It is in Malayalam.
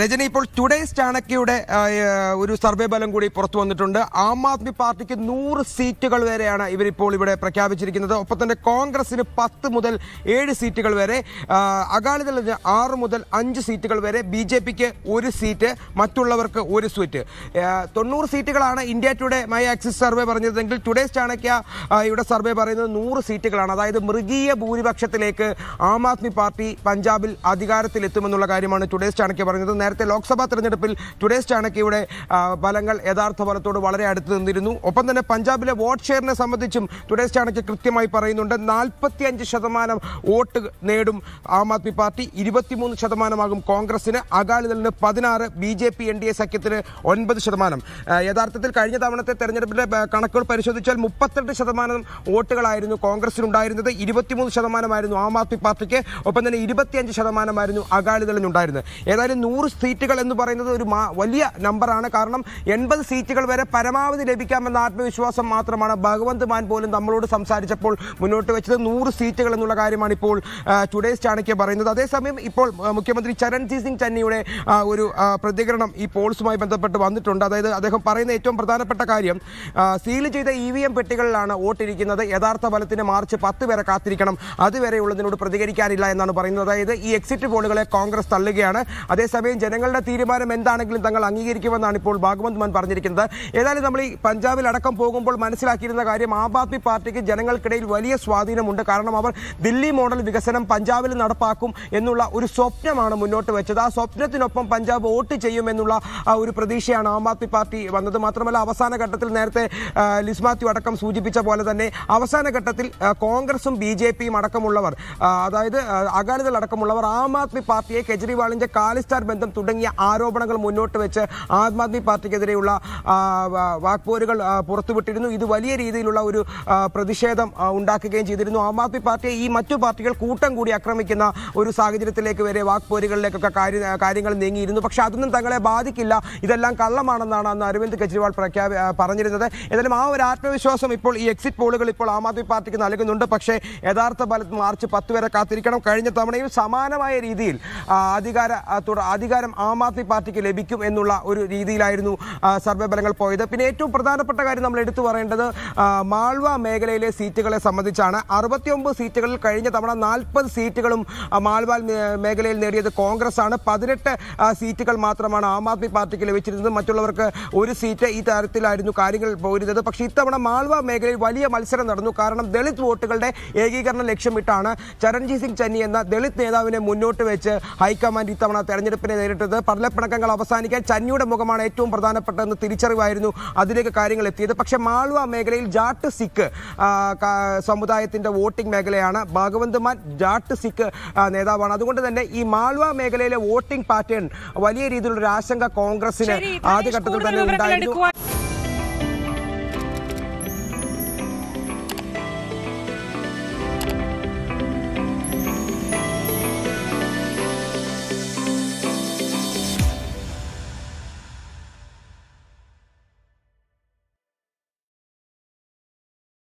രജന ഇപ്പോൾ ടുഡേ ചാണക്യയുടെ ഒരു സർവേ ഫലം കൂടി പുറത്തു വന്നിട്ടുണ്ട് ആം ആദ്മി പാർട്ടിക്ക് നൂറ് സീറ്റുകൾ വരെയാണ് ഇവരിപ്പോൾ ഇവിടെ പ്രഖ്യാപിച്ചിരിക്കുന്നത് ഒപ്പം തന്നെ കോൺഗ്രസിന് പത്ത് മുതൽ ഏഴ് സീറ്റുകൾ വരെ അകാലിദളിന് ആറ് മുതൽ അഞ്ച് സീറ്റുകൾ വരെ ബി ജെ പിക്ക് ഒരു സീറ്റ് മറ്റുള്ളവർക്ക് ഒരു സീറ്റ് തൊണ്ണൂറ് സീറ്റുകളാണ് India today my axis survey പറഞ്ഞതെങ്കിൽ ടുഡേ ചാണക്യ ഇവിടെ സർവേ പറയുന്നത് നൂറ് സീറ്റുകളാണ് അതായത് മൃഗീയ ഭൂരിപക്ഷത്തിലേക്ക് ആം ആദ്മി പാർട്ടി പഞ്ചാബിൽ അധികാരത്തിലെത്തുമെന്നുള്ള കാര്യമാണ് ടുഡേ ചാണക്യ പറഞ്ഞത് പറയുന്നത് നേരത്തെ ലോക്സഭാ തെരഞ്ഞെടുപ്പിൽ ടുഡേസ് ചാണക്യയുടെ ഫലങ്ങൾ യഥാർത്ഥ ഫലത്തോട് വളരെ അടുത്ത് നിന്നിരുന്നു ഒപ്പം തന്നെ പഞ്ചാബിലെ വോട്ട് ഷെയറിനെ സംബന്ധിച്ചും ടുഡേസ് ചാണക്യ കൃത്യമായി പറയുന്നുണ്ട് നാൽപ്പത്തിയഞ്ച് ശതമാനം വോട്ട് നേടും ആം ആദ്മി പാർട്ടി ഇരുപത്തിമൂന്ന് ശതമാനമാകും കോൺഗ്രസിന് അകാലിദളിന് പതിനാറ് B J P N D A സഖ്യത്തിന് ഒൻപത് ശതമാനം യഥാർത്ഥത്തിൽ കഴിഞ്ഞ തവണത്തെ തെരഞ്ഞെടുപ്പിലെ കണക്കുകൾ പരിശോധിച്ചാൽ മുപ്പത്തെട്ട് ശതമാനം വോട്ടുകളായിരുന്നു കോൺഗ്രസിനുണ്ടായിരുന്നത് ഇരുപത്തിമൂന്ന് ശതമാനമായിരുന്നു ആം ആദ്മി പാർട്ടിക്ക് ഒപ്പം തന്നെ ഇരുപത്തിയഞ്ച് ശതമാനമായിരുന്നു അകാലിദളിനുണ്ടായിരുന്നത് ഏതായാലും നൂറ് സീറ്റുകൾ എന്ന് പറയുന്നത് ഒരു വലിയ നമ്പറാണ് കാരണം എൺപത് സീറ്റുകൾ വരെ പരമാവധി ലഭിക്കാമെന്ന ആത്മവിശ്വാസം മാത്രമാണ് ഭഗവന്ത് മാൻ പോലും നമ്മളോട് സംസാരിച്ചപ്പോൾ മുന്നോട്ട് വെച്ചത് നൂറ് സീറ്റുകൾ എന്നുള്ള കാര്യമാണ് ഇപ്പോൾ ടുഡേസ് ചാണക്യ പറയുന്നത് അതേസമയം ഇപ്പോൾ മുഖ്യമന്ത്രി ചരൺജീത് സിംഗ് ചന്നിയുടെ ഒരു പ്രതികരണം ഈ പോൾസുമായി ബന്ധപ്പെട്ട് വന്നിട്ടുണ്ട് അതായത് അദ്ദേഹം പറയുന്ന ഏറ്റവും പ്രധാനപ്പെട്ട കാര്യം സീൽ ചെയ്ത ഇ വി എം പെട്ടികളിലാണ് വോട്ടിരിക്കുന്നത് യഥാർത്ഥ ഫലത്തിന് മാർച്ച് പത്ത് വരെ കാത്തിരിക്കണം അതുവരെയുള്ളതിനോട് പ്രതികരിക്കാനില്ല എന്നാണ് പറയുന്നത് അതായത് ഈ എക്സിറ്റ് പോളുകളെ കോൺഗ്രസ് തള്ളുകയാണ് അതേസമയം സമയം ജനങ്ങളുടെ തീരുമാനം എന്താണെങ്കിലും തങ്ങൾ അംഗീകരിക്കുമെന്നാണ് ഇപ്പോൾ ഭാഗവന്ത് മാൻ പറഞ്ഞിരിക്കുന്നത് ഏതായാലും നമ്മൾ ഈ പഞ്ചാബിൽ അടക്കം പോകുമ്പോൾ മനസ്സിലാക്കിയിരുന്ന കാര്യം ആം ആദ്മി പാർട്ടിക്ക് ജനങ്ങൾക്കിടയിൽ വലിയ സ്വാധീനമുണ്ട് കാരണം അവർ ദില്ലി മോഡൽ വികസനം പഞ്ചാബിൽ നടപ്പാക്കും എന്നുള്ള ഒരു സ്വപ്നമാണ് മുന്നോട്ട് വെച്ചത് ആ സ്വപ്നത്തിനൊപ്പം പഞ്ചാബ് വോട്ട് ചെയ്യുമെന്നുള്ള ഒരു പ്രതീക്ഷയാണ് ആം ആദ്മി പാർട്ടി വന്നത് മാത്രമല്ല അവസാന ഘട്ടത്തിൽ നേരത്തെ ലിസ്മാത്യു അടക്കം സൂചിപ്പിച്ച പോലെ തന്നെ അവസാന ഘട്ടത്തിൽ കോൺഗ്രസും ബി ജെ പിയും അടക്കമുള്ളവർ അതായത് അകാലിദൾ അടക്കമുള്ളവർ ആം ആദ്മി പാർട്ടിയെ കെജ്രിവാളിന്റെ കാലിസ്റ്റാർ ബന്ധം തുടങ്ങിയ ആരോപണങ്ങൾ മുന്നോട്ട് വെച്ച് ആം ആദ്മി പാർട്ടിക്കെതിരെയുള്ള വാക്പോരുകൾ പുറത്തുവിട്ടിരുന്നു ഇത് വലിയ രീതിയിലുള്ള ഒരു പ്രതിഷേധം ഉണ്ടാക്കുകയും ചെയ്തിരുന്നു ആം ആദ്മി പാർട്ടിയെ ഈ മറ്റു പാർട്ടികൾ കൂട്ടം കൂടി ആക്രമിക്കുന്ന ഒരു സാഹചര്യത്തിലേക്ക് വരെ വാക്പോരുകളിലേക്കൊക്കെ കാര്യങ്ങൾ നീങ്ങിയിരുന്നു പക്ഷെ അതൊന്നും തങ്ങളെ ബാധിക്കില്ല ഇതെല്ലാം കള്ളമാണെന്നാണ് അന്ന് അരവിന്ദ് കെജ്രിവാൾ പ്രഖ്യാപി പറഞ്ഞിരുന്നത് ഏതായാലും ആ ഒരു ആത്മവിശ്വാസം ഇപ്പോൾ ഈ എക്സിറ്റ് പോളുകൾ ഇപ്പോൾ ആം ആദ്മി പാർട്ടിക്ക് നൽകുന്നുണ്ട് പക്ഷേ യഥാർത്ഥ ഫലത്തിൽ മാർച്ച് പത്ത് വരെ കാത്തിരിക്കണം കഴിഞ്ഞ തവണയും സമാനമായ രീതിയിൽ അധികാര അധികാരം ആം ആദ്മി പാർട്ടിക്ക് ലഭിക്കും എന്നുള്ള ഒരു രീതിയിലായിരുന്നു സർവേ ഫലങ്ങൾ പോയത് പിന്നെ ഏറ്റവും പ്രധാനപ്പെട്ട കാര്യം നമ്മൾ എടുത്തു പറയേണ്ടത് മാൾവ മേഖലയിലെ സീറ്റുകളെ സംബന്ധിച്ചാണ് അറുപത്തിയൊമ്പത് സീറ്റുകളിൽ കഴിഞ്ഞ തവണ നാൽപ്പത് സീറ്റുകളും മാൾവ മേഖലയിൽ നേടിയത് കോൺഗ്രസ് ആണ് പതിനെട്ട് സീറ്റുകൾ മാത്രമാണ് ആം ആദ്മി പാർട്ടിക്ക് ലഭിച്ചിരുന്നത് മറ്റുള്ളവർക്ക് ഒരു സീറ്റ് ഈ തരത്തിലായിരുന്നു കാര്യങ്ങൾ പോയിരുന്നത് പക്ഷേ ഇത്തവണ മാൾവ മേഖലയിൽ വലിയ മത്സരം നടന്നു കാരണം ദളിത് വോട്ടുകളുടെ ഏകീകരണം ലക്ഷ്യമിട്ടാണ് ചരൺജീത് സിംഗ് ചന്നി എന്ന ദളിത് നേതാവിനെ മുന്നോട്ട് വെച്ച് ഹൈക്കമാൻഡ് ഇത്തവണ തെരഞ്ഞെടുപ്പിനെ തന്നെ നേരിട്ടത് പടലപ്പിണക്കങ്ങൾ അവസാനിക്കാൻ ചന്നിയുടെ മുഖമാണ് ഏറ്റവും പ്രധാനപ്പെട്ടതെന്ന് തിരിച്ചറിവായിരുന്നു അതിലേക്ക് കാര്യങ്ങൾ എത്തിയത് പക്ഷേ മാൾവ മേഖലയിൽ ജാട്ട് സിഖ് സമുദായത്തിൻ്റെ വോട്ടിംഗ് മേഖലയാണ് ഭാഗവന്ത് മാൻ ജാട്ട് സിഖ് നേതാവാണ് അതുകൊണ്ട് തന്നെ ഈ മാൾവ മേഖലയിലെ വോട്ടിംഗ് പാറ്റേൺ വലിയ രീതിയിലുള്ള ഒരു ആശങ്ക കോൺഗ്രസിന് ആദ്യഘട്ടത്തിൽ തന്നെ ഉണ്ടായിരുന്നു